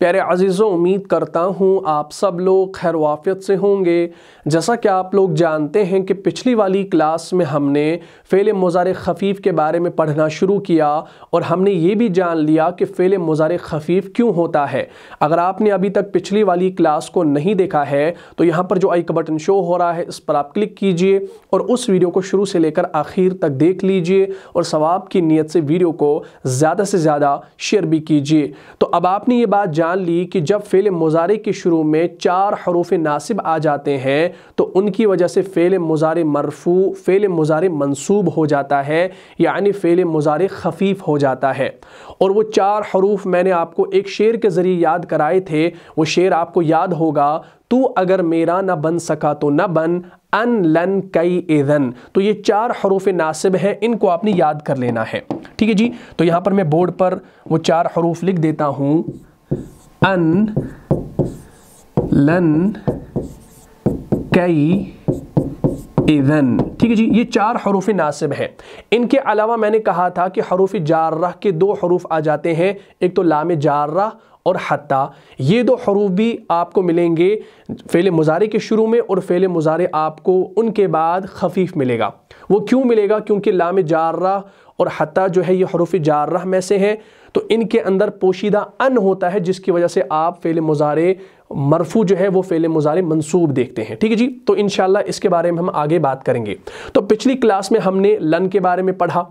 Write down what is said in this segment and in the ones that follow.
प्यारे अजीज़ों उम्मीद करता हूँ आप सब लोग खैर वाफियत से होंगे जैसा कि आप लोग जानते हैं कि पिछली वाली क्लास में हमने फ़ेल मुज़ार खफ़ीफ़ के बारे में पढ़ना शुरू किया और हमने ये भी जान लिया कि फ़ेल मुज़ार खफ़ीफ़ क्यों होता है अगर आपने अभी तक पिछली वाली क्लास को नहीं देखा है तो यहाँ पर जो आई का बटन शो हो रहा है इस पर आप क्लिक कीजिए और उस वीडियो को शुरू से लेकर आखिर तक देख लीजिए और सवाब की नीयत से वीडियो को ज़्यादा से ज़्यादा शेयर भी कीजिए तो अब आपने ये बात जान जान ली कि जब फ़ेल मुजारे के शुरू में चार हरूफ नासिब आ जाते हैं तो उनकी वजह से फ़ेल मुजारे मरफू फ़ेल मुजारे मनसूब हो जाता है यानी फ़ेल मुजारे खफीफ हो जाता है और वो चार हरूफ मैंने आपको एक शेर के ज़रिए याद कराए थे वो शेर आपको याद होगा तू अगर मेरा ना बन सका तो ना बन अन लन कई एदन तो ये चार हरूफ नासिब हैं इनको आपने याद कर लेना है ठीक है जी तो यहाँ पर मैं बोर्ड पर वो चार हरूफ लिख देता हूँ अन लन कई इधन ठीक है जी ये चार हरूफ नासिब हैं इनके अलावा मैंने कहा था कि हरूफ जारह के दो हरूफ आ जाते हैं एक तो लाम जारह और हत्ता ये दो हरूफ भी आपको मिलेंगे फ़ेल मुजारे के शुरू में और फ़ेल मुजारे आपको उनके बाद खफीफ मिलेगा वो क्यों मिलेगा क्योंकि लाम जारह और हत्ता जो है ये हरूफ जारह में से हैं तो इनके अंदर पोशीदा अन होता है जिसकी वजह से आप फेल मुजारे मरफू जो है वो फेल मुजारे मंसूब देखते हैं ठीक है जी तो इन इसके बारे में हम आगे बात करेंगे तो पिछली क्लास में हमने लन के बारे में पढ़ा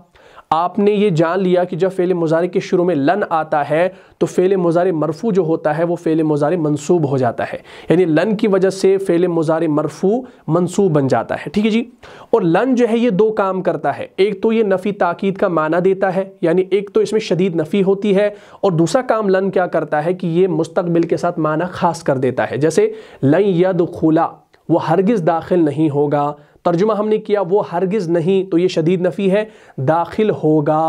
आपने ये जान लिया कि जब फ़ेल मुजारे के शुरू में लन आता है तो फ़ेल मुजारे मरफू जो होता है वो फ़ेल मुजारे मनसूब हो जाता है यानी लन की वजह से फ़ेल मुजारे मरफू मनसूब बन जाता है ठीक है जी और लन जो है ये दो काम करता है एक तो ये नफ़ी ताक़ीद का माना देता है यानी एक तो इसमें शदीद नफ़ी होती है और दूसरा काम लन क्या करता है कि ये मुस्तबिल के साथ माना खास कर देता है जैसे लन यद खुला वह हरगिज़ दाखिल नहीं होगा तर्जुमा हमने किया वो हरगिज़ नहीं तो ये शदीद नफ़ी है दाखिल होगा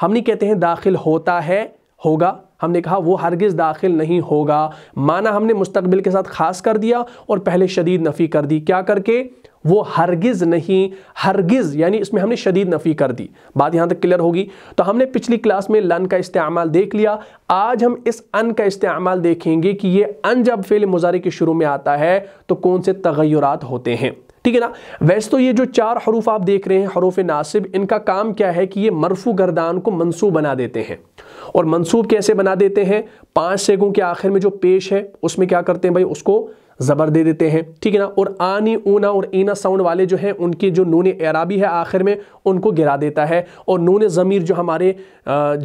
हम नहीं कहते हैं दाखिल होता है होगा हमने कहा वो हरगिज़ दाखिल नहीं होगा माना हमने मुस्तबिल के साथ खास कर दिया और पहले शदीद नफ़ी कर दी क्या करके वो हरगिज़ नहीं हरगिज़ यानी इसमें हमने शदीद नफ़ी कर दी बात यहाँ तक क्लियर होगी तो हमने पिछली क्लास में लन का इस्तेमाल देख लिया आज हम इस अन का इस्तेमाल देखेंगे कि ये अन जब फेल मुजारे के शुरू में आता है तो कौन से तगैरत होते हैं ठीक है ना वैसे तो ये जो चार हरूफ आप देख रहे हैं हरूफ नासिब इनका काम क्या है कि ये मरफू गर्दान को मनसूब बना देते हैं और मनसूब कैसे बना देते हैं पांच सेगों के आखिर में जो पेश है उसमें क्या करते हैं भाई उसको ज़बर दे देते हैं ठीक है ना और आनी ऊना और ईना साउंड वाले जो हैं उनके जो नून एराबी है आखिर में उनको गिरा देता है और नून ज़मीर जो हमारे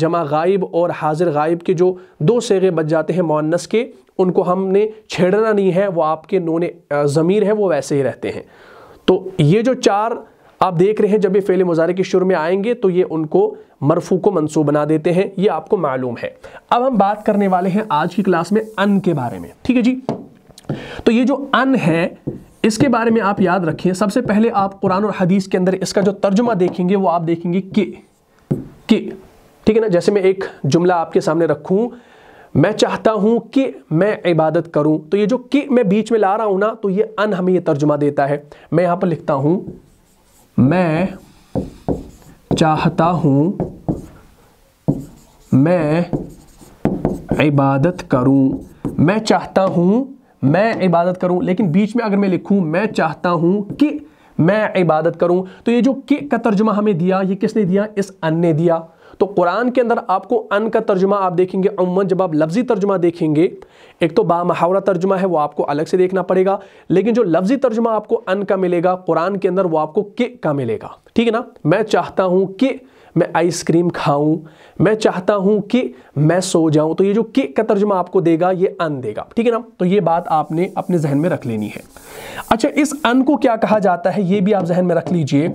जमा गायब और हाजिर गायब के जो दो सेगे बच जाते हैं मोनस के उनको हमने छेड़ना नहीं है वो आपके नून ज़मीर है वो वैसे ही रहते हैं तो ये जो चार आप देख रहे हैं जब ये फेल मुजारे के शुरू में आएंगे तो ये उनको मरफू को मनसूब बना देते हैं ये आपको मालूम है अब हम बात करने वाले हैं आज की क्लास में अन के बारे में ठीक है जी तो ये जो अन है इसके बारे में आप याद रखिए सबसे पहले आप कुरान और हदीस के अंदर इसका जो तर्जुमा देखेंगे वो आप देखेंगे के के ठीक है ना जैसे मैं एक जुमला आपके सामने रखूं मैं चाहता हूं कि मैं इबादत करूं तो ये जो कि मैं बीच में ला रहा हूं ना तो ये अन हमें ये तर्जुमा देता है मैं यहां पर लिखता हूं मैं चाहता हूं मैं इबादत करूं मैं चाहता हूं मैं इबादत करूं लेकिन बीच में अगर मैं लिखूं मैं चाहता हूं कि मैं इबादत करूं तो ये जो कि का तर्जुमा हमें दिया ये किसने दिया इस अन ने दिया तो कुरान के अंदर आपको अन का तर्जुमा आप देखेंगे अमूमन जब आप लफ्ज़ी तर्जुमा देखेंगे एक तो बामहावरा तर्जुमा है वो आपको अलग से देखना पड़ेगा लेकिन जो लफ्ज़ी तर्जुमा आपको अन का मिलेगा कुरान के अंदर वो आपको के का मिलेगा ठीक है ना मैं चाहता हूँ कि मैं आइसक्रीम खाऊं मैं चाहता हूं कि मैं सो जाऊं तो ये जो के का तर्जमा आपको देगा ये अन देगा ठीक है ना तो ये बात आपने अपने जहन में रख लेनी है अच्छा इस अन को क्या कहा जाता है ये भी आप जहन में रख लीजिए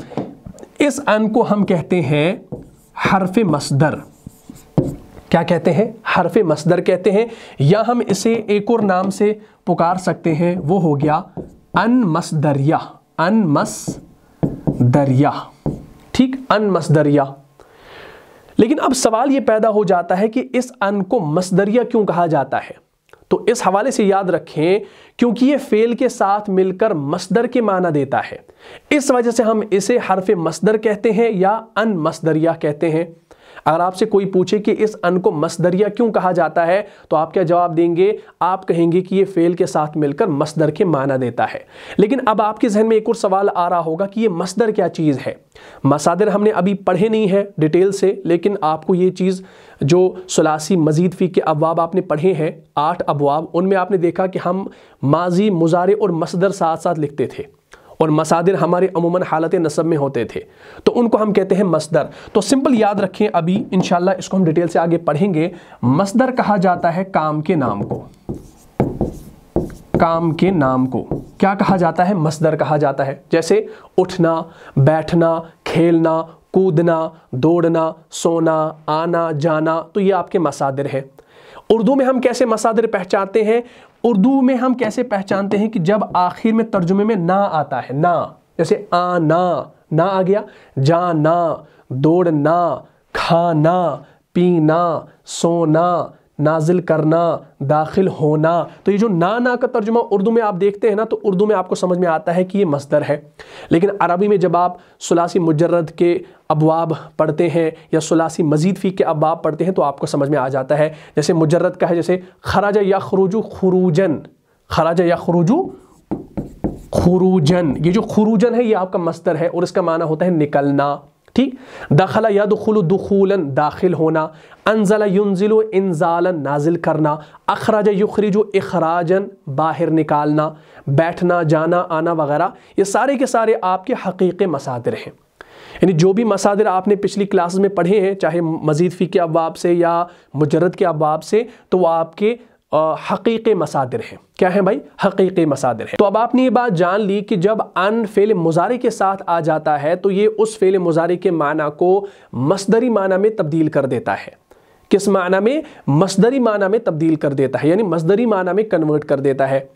इस अन को हम कहते हैं हरफ मसदर क्या कहते हैं हरफ मसदर कहते हैं या हम इसे एक और नाम से पुकार सकते हैं वो हो गया अन मसदरिया अन मसदरिया ठीक अन मसदरिया लेकिन अब सवाल ये पैदा हो जाता है कि इस अन को मसदरिया क्यों कहा जाता है तो इस हवाले से याद रखें क्योंकि ये फेल के साथ मिलकर मसदर के माना देता है इस वजह से हम इसे हरफ मसदर कहते हैं या अन मसदरिया कहते हैं अगर आपसे कोई पूछे कि इस अन को मसदरिया क्यों कहा जाता है तो आप क्या जवाब देंगे आप कहेंगे कि ये फेल के साथ मिलकर मसदर के माना देता है लेकिन अब आपके जहन में एक और सवाल आ रहा होगा कि ये मसदर क्या चीज़ है मसादर हमने अभी पढ़े नहीं हैं डिटेल से लेकिन आपको ये चीज़ जो सलासी मजीद फ़ी के अबवाब आपने पढ़े हैं आठ अबवाब उनमें आपने देखा कि हम माजी मुजारे और मसदर साथ साथ लिखते थे और मसादिर हमारे अमूमन हालत नसब में होते थे तो उनको हम कहते हैं मसदर तो सिंपल याद रखें अभी इन इसको हम डिटेल से आगे पढ़ेंगे मसदर कहा जाता है काम के नाम को काम के नाम को क्या कहा जाता है मसदर कहा जाता है जैसे उठना बैठना खेलना कूदना दौड़ना सोना आना जाना तो ये आपके मसादिर है उर्दू में हम कैसे मसादर पहचानते हैं उर्दू में हम कैसे पहचानते हैं कि जब आखिर में तर्जुमे में ना आता है ना जैसे आ ना आ गया जाना दौड़ना खाना पीना सोना नाजिल करना दाखिल होना तो ये जो ना ना का तर्जुमा उर्दू में आप देखते हैं ना तो उर्दू में आपको समझ में आता है कि ये मस्तर है लेकिन अरबी में जब आप सलासी मुजरद के अबवाब पढ़ते हैं या सलासी मजीद फ़ी के अबवाब पढ़ते हैं तो आपको समझ में आ जाता है जैसे मुजरद का है जैसे खराजा या खरूजू खरूजन खराजा या खरूजू खरूजन ये जो खरूजन है ये आपका मस्तर है और इसका माना होता है निकलना ठीक दखला या दखुल दखूलन दाखिल होना अनजला युनजिल इनजालन नाजिल करना अखराज युखरी जो अखराजन बाहर निकालना बैठना जाना आना वगैरह ये सारे के सारे आपके हकीक मसादर हैं यानी जो भी मसादर आपने पिछली क्लासेस में पढ़े हैं चाहे मजीद फ़ी के अबाब से या मुजरद के अबाब से तो वह आपके हकीक मसादिर हैं क्या है भाई हकीक मसादिर है तो अब आपने ये बात जान ली कि जब अन फेल मुजारे के साथ आ जाता है तो ये उस फेल मुजारे के माना को मसदरी माना में तब्दील कर देता है किस माना में मसदरी माना में तब्दील कर देता है यानी मसदरी माना में कन्वर्ट कर देता है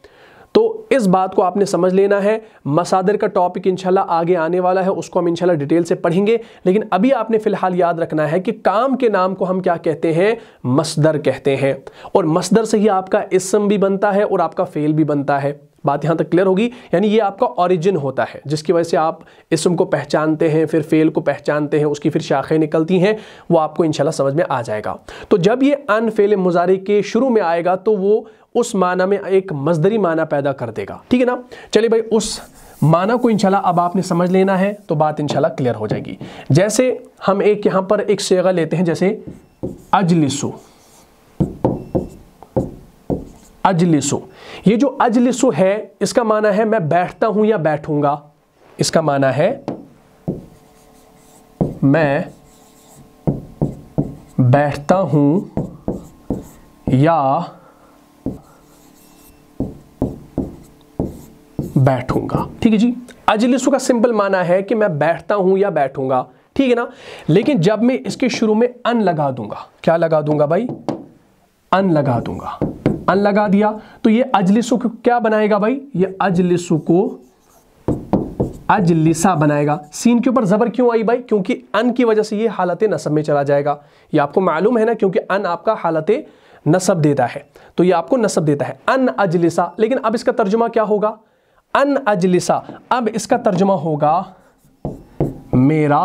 तो इस बात को आपने समझ लेना है मसादर का टॉपिक इंशाल्लाह आगे आने वाला है उसको हम इंशाल्लाह डिटेल से पढ़ेंगे लेकिन अभी आपने फ़िलहाल याद रखना है कि काम के नाम को हम क्या कहते हैं मसदर कहते हैं और मसदर से ही आपका इसम भी बनता है और आपका फेल भी बनता है बात यहाँ तक क्लियर होगी यानी ये आपका ओरिजिन होता है जिसकी वजह से आप इसम को पहचानते हैं फिर फेल को पहचानते हैं उसकी फिर शाखें निकलती हैं वो आपको इंशाल्लाह समझ में आ जाएगा तो जब ये अनफेल फेल मुजारे के शुरू में आएगा तो वो उस माना में एक मजदरी माना पैदा कर देगा ठीक है ना चलिए भाई उस माना को इंशाल्लाह अब आपने समझ लेना है तो बात इंशाल्लाह क्लियर हो जाएगी जैसे हम एक यहां पर एक सेगा लेते हैं जैसे अजलिसो अजलिसो ये जो अजलिसो है इसका माना है मैं बैठता हूं या बैठूंगा इसका माना है मैं बैठता हूं या बैठूंगा ठीक है जी अजलिसु का सिंपल माना है कि मैं बैठता हूं या बैठूंगा ठीक है ना लेकिन जब मैं इसके शुरू में अन लगा दूंगा क्या लगा दूंगा भाई अन लगा दूंगा अन लगा दिया तो ये अजलिसु को क्या बनाएगा भाई ये अजलिसु को अजलिसा बनाएगा सीन के ऊपर जबर क्यों आई भाई क्योंकि अन की वजह से ये हालत नसब में चला जाएगा ये आपको मालूम है ना क्योंकि अन आपका हालत नसब देता है तो ये आपको नसब देता है अन अजलिसा लेकिन अब इसका तर्जुमा क्या होगा अन अजलिसा अब इसका तर्जमा होगा मेरा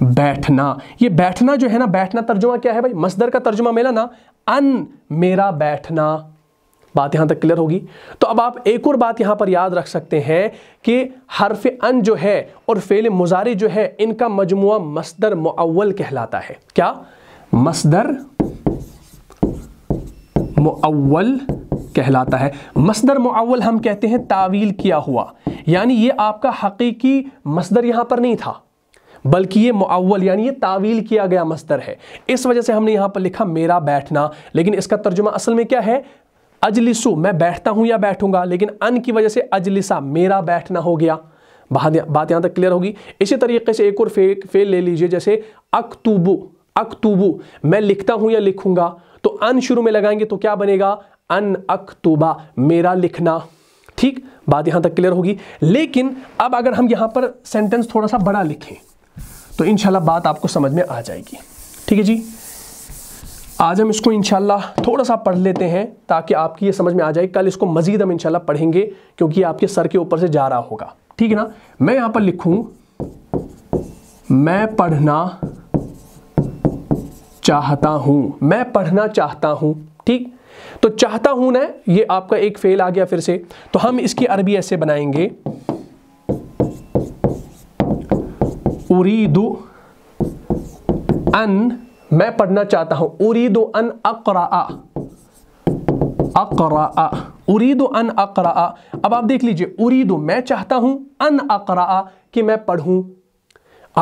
बैठना ये बैठना जो है ना बैठना तर्जुमा क्या है भाई मसदर का तर्जुमा मिला ना अन मेरा बैठना बात यहां तक क्लियर होगी तो अब आप एक और बात यहां पर याद रख सकते हैं कि हरफ अन जो है और फेल मुजारी जो है इनका मजमु मसदर मुअल कहलाता है क्या मसदर मुअल कहलाता है मसदर मुआवल हम कहते हैं तावील किया हुआ यानी ये आपका हकीकी मसदर यहाँ पर नहीं था बल्कि ये मुआवल यानी ये तावील किया गया मसदर है इस वजह से हमने यहाँ पर लिखा मेरा बैठना लेकिन इसका तर्जुमा असल में क्या है अजलिसु मैं बैठता हूँ या बैठूंगा लेकिन अन की वजह से अजलिसा मेरा बैठना हो गया बात यहाँ तक क्लियर होगी इसी तरीके से एक और फे, फेल ले लीजिए जैसे अकतूबू अकतूबू मैं लिखता हूँ या लिखूंगा तो अन शुरू में लगाएंगे तो क्या बनेगा अन अकतुबा मेरा लिखना ठीक बात यहां तक क्लियर होगी लेकिन अब अगर हम यहां पर सेंटेंस थोड़ा सा बड़ा लिखें तो इनशाला बात आपको समझ में आ जाएगी ठीक है जी आज हम इसको इनशाला थोड़ा सा पढ़ लेते हैं ताकि आपकी ये समझ में आ जाए कल इसको मजीद हम इनशाला पढ़ेंगे क्योंकि आपके सर के ऊपर से जा रहा होगा ठीक है ना मैं यहां पर लिखू मैं पढ़ना चाहता हूं मैं पढ़ना चाहता हूं ठीक तो चाहता हूं ना ये आपका एक फेल आ गया फिर से तो हम इसकी अरबी ऐसे बनाएंगे उरीदु अन मैं पढ़ना चाहता हूं उरीदु अन अकरा अकरा उरीदु अन अकरा अब आप देख लीजिए उरीदो मैं चाहता हूं अन अकरा कि मैं पढ़ूं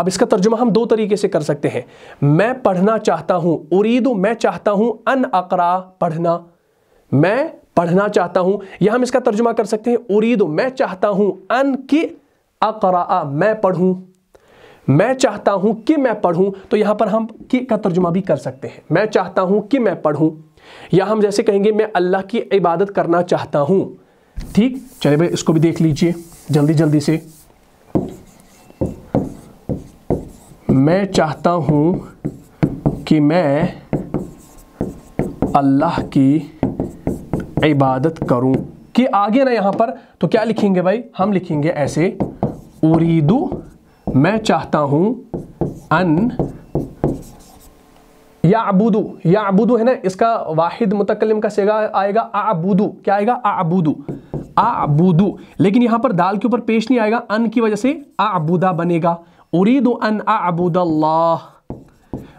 अब इसका तर्जुमा हम दो तरीके से कर सकते हैं मैं पढ़ना चाहता हूं उरीदो मैं चाहता हूं अन अकरा पढ़ना मैं पढ़ना चाहता हूं या हम इसका तर्जुमा कर सकते हैं उरीदो मैं चाहता हूं अन कि अकरा मैं पढ़ूं मैं चाहता हूं कि मैं पढ़ूं तो यहां पर हम कि का तर्जुमा भी कर सकते हैं मैं चाहता हूं कि मैं पढ़ूं या हम जैसे कहेंगे मैं अल्लाह की इबादत करना चाहता हूं ठीक चले भाई इसको भी देख लीजिए जल्दी जल्दी से मैं चाहता हूं कि मैं अल्लाह की इबादत करूं कि आगे ना यहाँ पर तो क्या लिखेंगे भाई हम लिखेंगे ऐसे उरीदू मैं चाहता हूं अन या अबूदू या अबूदू है ना इसका वाहिद मुतकलम का सेगा आएगा आबूदू क्या आएगा आबूदू आबूदू लेकिन यहाँ पर दाल के ऊपर पेश नहीं आएगा अन की वजह से आबूदा बनेगा उरीदू अन आबूदल्लाह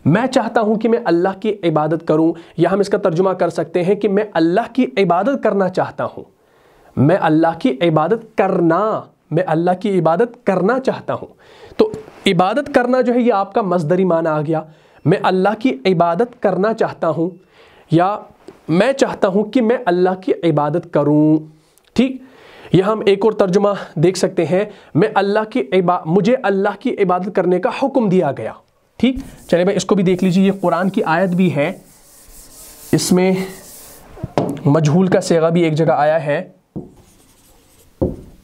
मैं चाहता हूं कि मैं अल्लाह की इबादत करूं या हम इसका तर्जुमा कर सकते हैं कि मैं अल्लाह की इबादत करना चाहता हूं मैं अल्लाह की इबादत करना मैं अल्लाह की इबादत करना चाहता हूं तो इबादत करना जो है ये आपका मजदरी माना आ गया मैं अल्लाह की इबादत करना चाहता हूं या मैं चाहता हूं कि मैं अल्लाह की इबादत करूं ठीक यह हम एक और तर्जुमा देख सकते हैं मैं अल्लाह की मुझे अल्लाह की इबादत करने का हुक्म दिया गया ठीक चलिए भाई इसको भी देख लीजिए ये कुरान की आयत भी है इसमें मजहूल का सेगा भी एक जगह आया है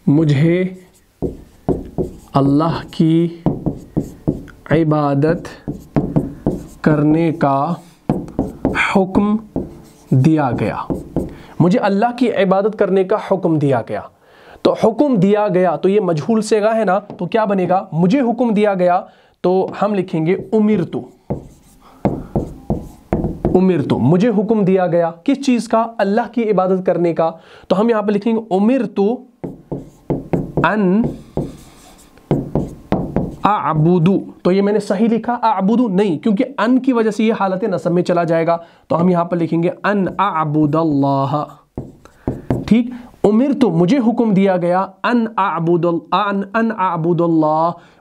मुझे अल्लाह की इबादत करने का हुक्म दिया गया मुझे अल्लाह की इबादत करने का हुक्म दिया गया तो हुक्म दिया गया तो ये मजहूल सेगा है ना तो क्या बनेगा मुझे हुक्म दिया गया तो हम लिखेंगे उमिर तो उमिर तो मुझे हुक्म दिया गया किस चीज़ का अल्लाह की इबादत करने का तो हम यहां पर लिखेंगे उमिर तो अन आबूदू तो ये मैंने सही लिखा आबूदू नहीं क्योंकि अन की वजह से ये हालत नसब में चला जाएगा तो हम यहां पर लिखेंगे अन आबूद ठीक उमिर तो मुझे हुक्म दिया गया अन आबूद अन अन आबूदल्ला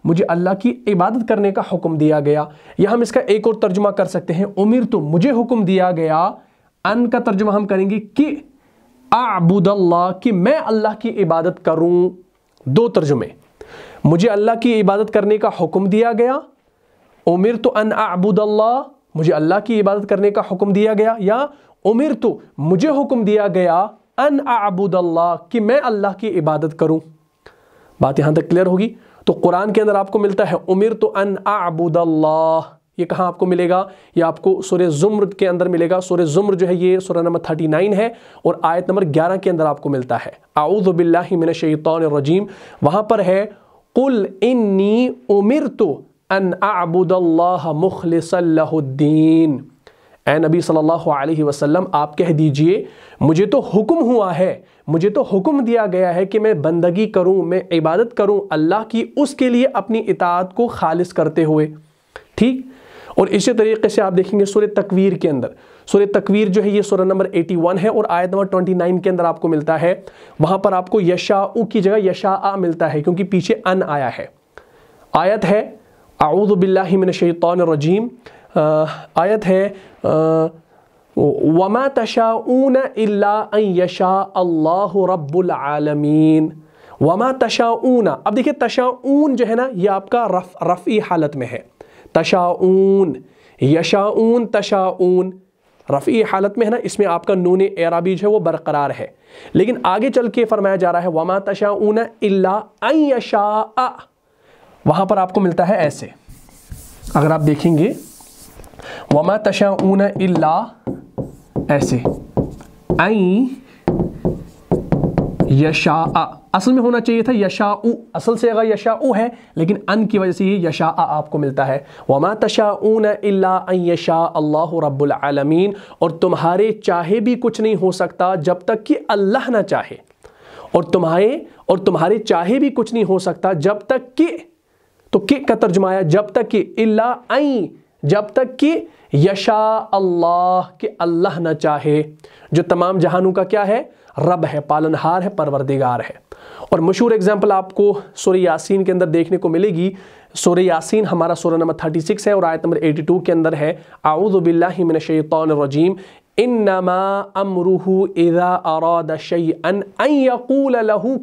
मुझे अल्लाह की इबादत करने का हुक्म दिया गया या हम इसका एक और तर्जुमा कर सकते हैं उमिर तो मुझे हुक्म दिया गया अन का तर्जुमा हम करेंगे कि आबूदल्ला कि मैं अल्लाह की इबादत करूं दो तर्जुमे मुझे अल्लाह की इबादत करने का हुक्म दिया गया उमिर तो अन आबूदल्ला मुझे अल्लाह की इबादत करने का हुक्म दिया गया या उमिर तो मुझे हुक्म दिया गया अन आबूदल्ला कि मैं अल्लाह की इबादत करूं बात यहाँ तक क्लियर होगी तो कुरान के अंदर आपको मिलता है उमिर तो अन आबूदल्ला ये कहाँ आपको मिलेगा ये आपको सुर जुम्र के अंदर मिलेगा सुर जुम्र जो है ये सुर नंबर थर्टी नाइन है और आयत नंबर ग्यारह के अंदर आपको मिलता है आउदबिल्लिमिन शैतरजीम वहाँ पर है कुल इन्नी उमिर तो अन आबूदल्ला मुखलसल्लाद्दीन ए नबी सल्लल्लाहु अलैहि वसल्लम आप कह दीजिए मुझे तो हुक्म हुआ है मुझे तो हुक्म दिया गया है कि मैं बंदगी करूं मैं इबादत करूं अल्लाह की उसके लिए अपनी इतात को खालिस करते हुए ठीक और इसी तरीके से आप देखेंगे सूर्य तकवीर के अंदर सूर्य तकवीर जो है ये सूर्य नंबर 81 है और आयत नंबर 29 के अंदर आपको मिलता है वहाँ पर आपको यशा की जगह यशा आ मिलता है क्योंकि पीछे अन आया है आयत है आऊदबिल्लिमिनशैतरजीम आयत है वमा तशाऊन यशा अल्लाह रबालमीन वमा तशाऊन अब देखिए तशाऊन जो है ना ये आपका रफ रफ़ी हालत में है तशाऊन यशाऊन तशाऊन रफ़ी हालत में है ना इसमें आपका नून एराबी जो है वो बरकरार है लेकिन आगे चल के फरमाया जा रहा है वमा तशाऊन यशा वहाँ पर आपको मिलता है ऐसे अगर आप देखेंगे वमा तशा ऊन इला ऐसे आई यशा असल में होना चाहिए था यशा असल से अगर यशा है लेकिन अन की वजह से ये यशा आपको मिलता है वमा तशा ऊन यशा अल्लाह रब्लमीन और तुम्हारे चाहे भी कुछ नहीं हो सकता जब तक कि अल्लाह ना चाहे और तुम्हारे और तुम्हारे चाहे भी कुछ नहीं हो सकता जब तक कि तो के का तर्जुमाया जब तक कि अल्ला आई जब तक कि यशा अल्लाह के अल्लाह न चाहे जो तमाम जहानों का क्या है रब है पालनहार है परवरदिगार है और मशहूर एग्जाम्पल आपको सूर्य यासीन के अंदर देखने को मिलेगी सूर्य यासीन हमारा सूर्य नंबर थर्टी सिक्स है और आयत नंबर एटी टू के अंदर है आउदबिल्लिमिनशैतरजीम इन नमा अमरूह इदा लहू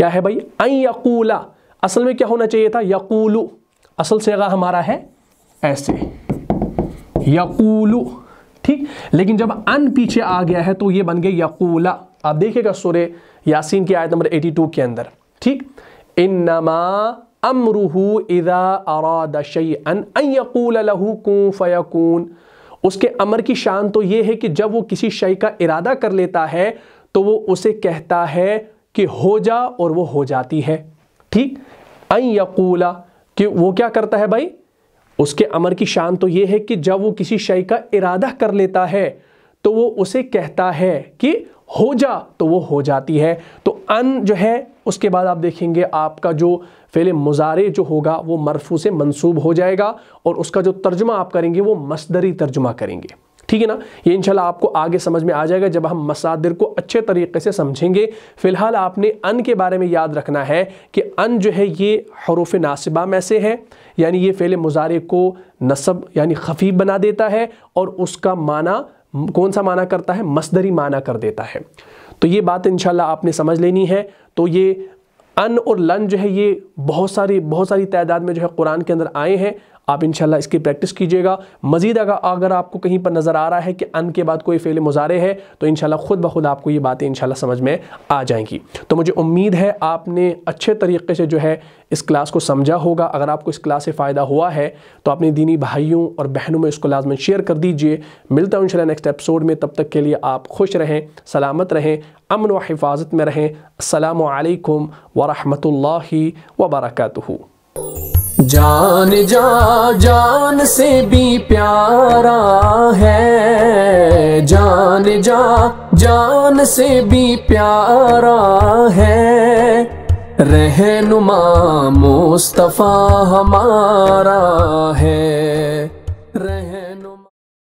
क्या है भाई अकूला असल में क्या होना चाहिए था यकूलू असल सेगा हमारा है ऐसे यकूलू ठीक लेकिन जब अन पीछे आ गया है तो ये बन गए यकूला आप देखिएगा सोरे यासीन की आयत नंबर 82 के अंदर ठीक इन नमा अमरुहू इदा अराद अन यकूल लहू फ़यकून उसके अमर की शान तो ये है कि जब वो किसी शय का इरादा कर लेता है तो वो उसे कहता है कि हो जा और वो हो जाती है ठीक अन यकूला कि वो क्या करता है भाई उसके अमर की शान तो ये है कि जब वो किसी शय का इरादा कर लेता है तो वो उसे कहता है कि हो जा तो वो हो जाती है तो अन जो है उसके बाद आप देखेंगे आपका जो फेले मुजारे जो होगा वो मरफू से मंसूब हो जाएगा और उसका जो तर्जमा आप करेंगे वो मसदरी तर्जमा करेंगे ठीक है ना ये इंशाल्लाह आपको आगे समझ में आ जाएगा जब हम मसादिर को अच्छे तरीके से समझेंगे फ़िलहाल आपने अन के बारे में याद रखना है कि अन जो है ये हरूफ नासिबा में से है यानी ये फेले मुजारे को नसब यानी खफ़ी बना देता है और उसका माना कौन सा माना करता है मसदरी माना कर देता है तो ये बात इंशाल्लाह आपने समझ लेनी है तो ये अन और लन जो है ये बहुत सारी बहुत सारी तादाद में जो है कुरान के अंदर आए हैं आप इन इसकी प्रैक्टिस कीजिएगा मजीद अगर अगर आपको कहीं पर नज़र आ रहा है कि अन के बाद कोई फेले मुजारे है तो इन खुद ब खुद आपको ये बातें इन समझ में आ जाएंगी तो मुझे उम्मीद है आपने अच्छे तरीके से जो है इस क्लास को समझा होगा अगर आपको इस क्लास से फ़ायदा हुआ है तो अपने दीनी भाइयों और बहनों में इसको लाजमन शेयर कर दीजिए मिलता हूँ इंशाल्लाह नेक्स्ट एपिसोड में तब तक के लिए आप खुश रहें सलामत रहें अमन व हिफाजत में रहें अल्लाम वरहमल वबरकू जान जा जान से भी प्यारा है जान जा जान से भी प्यारा है रहनुमा मुस्तफ़ा हमारा है